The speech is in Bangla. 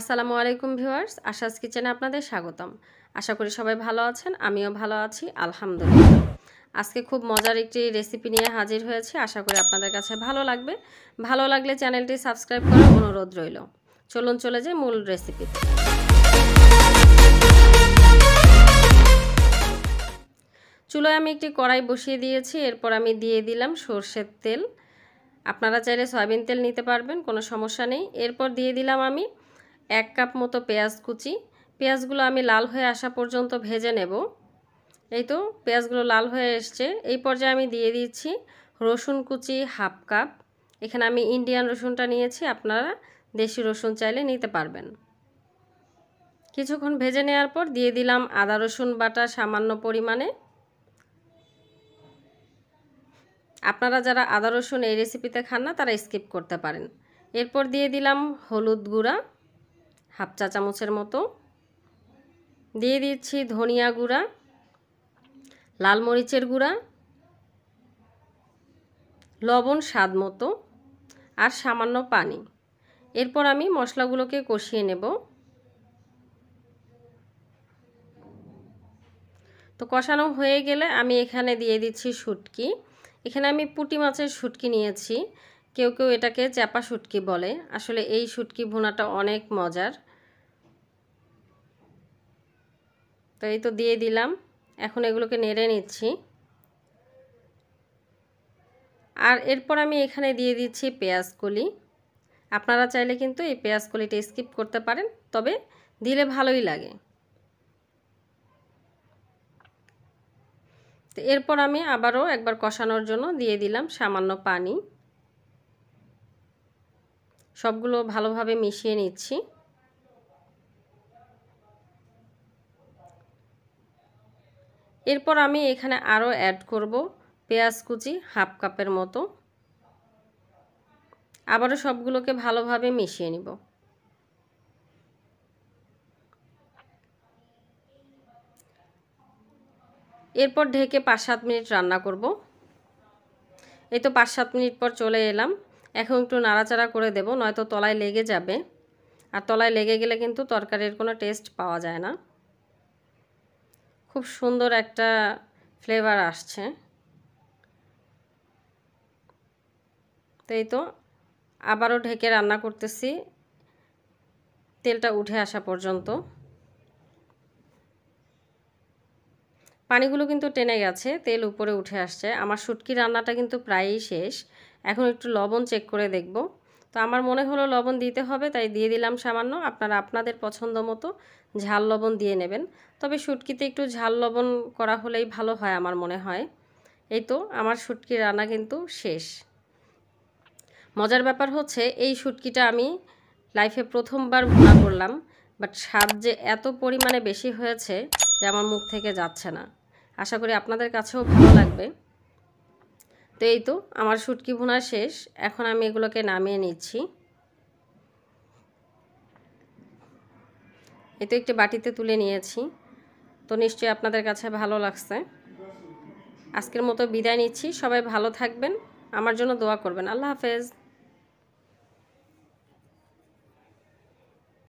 আসসালামু আলাইকুম ভিউয়ার্স আশাস কিচেনে আপনাদের স্বাগতম আশা করি সবাই ভালো আছেন আমিও ভালো আছি আলহামদুলিল্লাহ আজকে খুব মজার একটি রেসিপি নিয়ে হাজির হয়েছে আশা করি আপনাদের কাছে ভালো লাগবে ভালো লাগলে চ্যানেলটি সাবস্ক্রাইব করার অনুরোধ রইল চলুন চলে যাই মূল রেসিপি চুলোয় আমি একটি কড়াই বসিয়ে দিয়েছি এরপর আমি দিয়ে দিলাম সর্ষের তেল আপনারা চাইলে সয়াবিন তেল নিতে পারবেন কোনো সমস্যা নেই এরপর দিয়ে দিলাম আমি এক কাপ মতো পেঁয়াজ কুচি পেঁয়াজগুলো আমি লাল হয়ে আসা পর্যন্ত ভেজে নেব এই তো পেঁয়াজগুলো লাল হয়ে এসছে এই পর্যায়ে আমি দিয়ে দিচ্ছি রসুন কুচি হাফ কাপ এখানে আমি ইন্ডিয়ান রসুনটা নিয়েছি আপনারা দেশি রসুন চাইলে নিতে পারবেন কিছুক্ষণ ভেজে নেওয়ার পর দিয়ে দিলাম আদা রসুন বাটা সামান্য পরিমাণে আপনারা যারা আদা রসুন এই রেসিপিতে খান না তারা স্কিপ করতে পারেন এরপর দিয়ে দিলাম হলুদ গুঁড়া হাফ চা চামচের মতো দিয়ে দিচ্ছি ধনিয়া গুঁড়া লাল মরিচের গুঁড়া লবণ স্বাদ মতো আর সামান্য পানি এরপর আমি মশলাগুলোকে কষিয়ে নেব তো কষানো হয়ে গেলে আমি এখানে দিয়ে দিচ্ছি শুটকি এখানে আমি পুটি মাছের শুটকি নিয়েছি কেউ কেউ এটাকে চ্যাপা শুটকি বলে আসলে এই শুটকি ভুনাটা অনেক মজার তো এই তো দিয়ে দিলাম এখন এগুলোকে নেড়ে নিচ্ছি আর এরপর আমি এখানে দিয়ে দিচ্ছি পেঁয়াজ কলি আপনারা চাইলে কিন্তু এই পেঁয়াজ কলিটা স্কিপ করতে পারেন তবে দিলে ভালোই লাগে তো এরপর আমি আবারও একবার কষানোর জন্য দিয়ে দিলাম সামান্য পানি সবগুলো ভালোভাবে মিশিয়ে নিচ্ছি এরপর আমি এখানে আরও অ্যাড করব পেঁয়াজ কুচি হাফ কাপের মতো আবারও সবগুলোকে ভালোভাবে মিশিয়ে নিব এরপর ঢেকে পাঁচ সাত মিনিট রান্না করব এই তো পাঁচ সাত মিনিট পর চলে এলাম এখন একটু নাড়াচাড়া করে দেব নয়তো তলায় লেগে যাবে আর তলায় লেগে গেলে কিন্তু তরকারির কোনো টেস্ট পাওয়া যায় না খুব সুন্দর একটা ফ্লেভার আসছে তো এই তো আবারও ঢেকে রান্না করতেছি তেলটা উঠে আসা পর্যন্ত পানিগুলো কিন্তু টেনে গেছে তেল উপরে উঠে আসছে আমার শুটকি রান্নাটা কিন্তু প্রায়ই শেষ এখন একটু লবণ চেক করে দেখবো তো আমার মনে হলো লবণ দিতে হবে তাই দিয়ে দিলাম সামান্য আপনারা আপনাদের পছন্দ মতো ঝাল লবণ দিয়ে নেবেন তবে শুটকিতে একটু ঝাল লবণ করা হলেই ভালো হয় আমার মনে হয় এই তো আমার শুটকি রান্না কিন্তু শেষ মজার ব্যাপার হচ্ছে এই শুটকিটা আমি লাইফে প্রথমবার ভুলা করলাম বাট স্বাদ যে এত পরিমাণে বেশি হয়েছে যে আমার মুখ থেকে যাচ্ছে না আশা করি আপনাদের কাছেও ভালো লাগবে তো এই তো আমার শুটকি বোনা শেষ এখন আমি এগুলোকে নামিয়ে নিচ্ছি এই তো একটি বাটিতে তুলে নিয়েছি তো নিশ্চয়ই আপনাদের কাছে ভালো লাগছে আজকের মতো বিদায় নিচ্ছি সবাই ভালো থাকবেন আমার জন্য দোয়া করবেন আল্লাহ হাফেজ